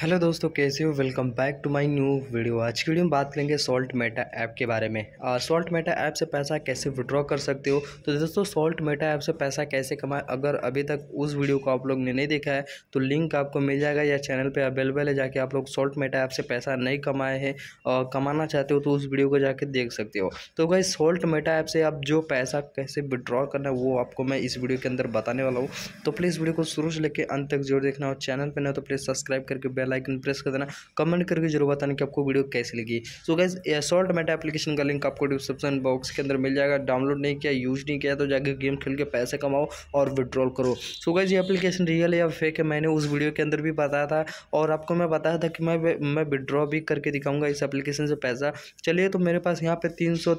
hello दोस्तों कैसे हो welcome back to my new video आज की वीडियो में बात करेंगे सॉल्ट मेटा ऐप के बारे में और सॉल्ट मेटा ऐप से पैसा कैसे विड्रॉ कर सकते हो तो दोस्तों सॉल्ट मेटा ऐप से पैसा कैसे कमाएं अगर अभी तक उस वीडियो को आप लोग ने नहीं देखा है तो लिंक आपको मिल जाएगा या चैनल पर अवेलेबल है जाके आप लोग सॉल्ट मेटा ऐप से पैसा नहीं कमाए हैं और कमाना चाहते हो तो उस वीडियो को जाके देख सकते हो तो भाई सॉल्ट मेटा ऐप से आप जो पैसा कैसे विड्रॉ करना है वो आपको मैं इस वीडियो के अंदर बताने वाला हूँ तो प्लीज़ वीडियो को शुरू से लेकर अंत तक जरूर देखना और चैनल पर ना तो प्लीज़ सब्सक्राइब करके बेल आइकन प्रेस कर देना कमेंट करके जरूर बताना कि आपको वीडियो कैसी लगी so guys salt meta application का लिंक आपको डिस्क्रिप्शन बॉक्स के अंदर मिल जाएगा डाउनलोड नहीं किया यूज नहीं किया तो जाकर गेम खेल के पैसे कमाओ और विड्रॉल करो सो गैस ये अपलीकेशन रियल या फेक है मैंने उस वीडियो के अंदर भी बताया था और आपको मैं बताया था कि मैं मैं विड्रॉ भी करके दिखाऊंगा इस एप्लीकेशन से पैसा चलिए तो मेरे पास यहाँ पे तीन सौ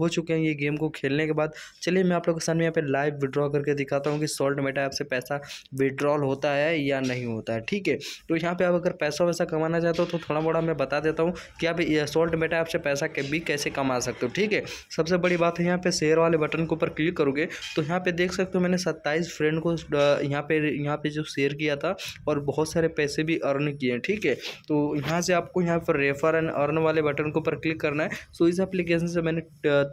हो चुके हैं ये गेम को खेलने के बाद चलिए मैं आप लोगों के सामने यहाँ पे लाइव विड्रॉ करके दिखाता हूँ कि सॉल्ट मेटा ऐप से पैसा विड्रॉल होता है या नहीं होता है ठीक है तो यहाँ पे आप अगर पैसा वैसा कमाना चाहते हो तो, तो थोड़ा मोड़ा मैं बता देता हूँ कि आप सोल्ट बेटा आपसे पैसा भी कैसे कमा सकते हो ठीक है सबसे बड़ी बात है यहाँ पे शेयर वाले बटन के ऊपर क्लिक करोगे तो यहाँ पे देख सकते हो मैंने सत्ताईस फ्रेंड को यहाँ पे यहाँ पे जो शेयर किया था और बहुत सारे पैसे भी अर्न किए हैं ठीक है तो यहाँ से आपको यहाँ पर रेफर एंड अर्न वाले बटन के ऊपर क्लिक करना है सो इस एप्लीकेशन से मैंने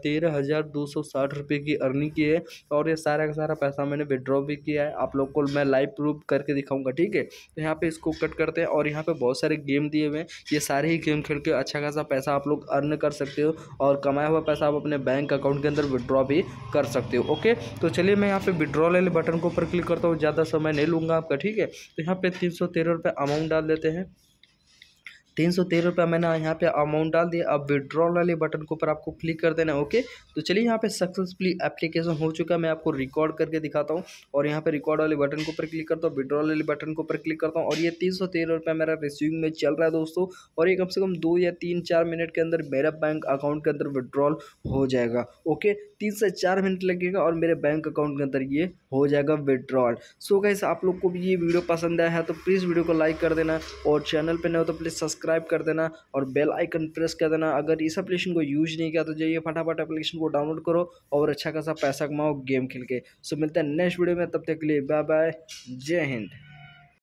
तेरह हज़ार दो सौ साठ की अर्निंग की है और ये सारा का सारा पैसा मैंने विड्रॉ भी किया है आप लोग को मैं लाइव प्रूफ करके दिखाऊंगा ठीक है तो यहाँ पे इसको कट करते हैं और और यहाँ पे बहुत सारे गेम दिए हुए हैं ये सारे ही गेम खेल के अच्छा खासा पैसा आप लोग अर्न कर सकते हो और कमाया हुआ पैसा आप अपने बैंक अकाउंट के अंदर विड्रॉ भी कर सकते हो ओके तो चलिए मैं यहाँ पे विड्रॉ वाले बटन के ऊपर क्लिक करता हूँ ज़्यादा समय नहीं लूँगा आपका ठीक है तो यहाँ पे तीन सौ तेरह अमाउंट डाल देते हैं तीन सौ तेरह रुपया मैंने यहाँ पे अमाउंट डाल दिया अब विड्रॉल वाले बटन के ऊपर आपको क्लिक कर देना ओके तो चलिए यहाँ पे सक्सेसफुली एप्लीकेशन हो चुका है मैं आपको रिकॉर्ड करके दिखाता हूँ और यहाँ पे रिकॉर्ड वाले बटन के ऊपर क्लिक करता हूँ विड्रॉल वाले बटन के ऊपर क्लिक करता हूँ और ये तीन सौ तेरह रुपया मेरा रिसीविंग में चल रहा है दोस्तों और ये कम से कम दो या तीन चार मिनट के अंदर मेरा बैंक अकाउंट के अंदर विड्रॉल हो जाएगा ओके तीन से चार मिनट लगेगा और मेरे बैंक अकाउंट के अंदर ये हो जाएगा विड्रॉल सो कैसे आप लोग को भी ये वीडियो पसंद आया है तो प्लीज़ वीडियो को लाइक कर देना और चैनल पर नहीं हो तो प्लीज़ सब्सक्राइब सब्सक्राइब कर देना और बेल आइकन प्रेस कर देना अगर इस एप्लीकेशन को यूज नहीं किया तो जाइए फटाफट एप्लीकेशन को डाउनलोड करो और अच्छा खासा पैसा कमाओ गेम खेल के सो मिलते हैं नेक्स्ट वीडियो में तब तक के लिए बाय बाय जय हिंद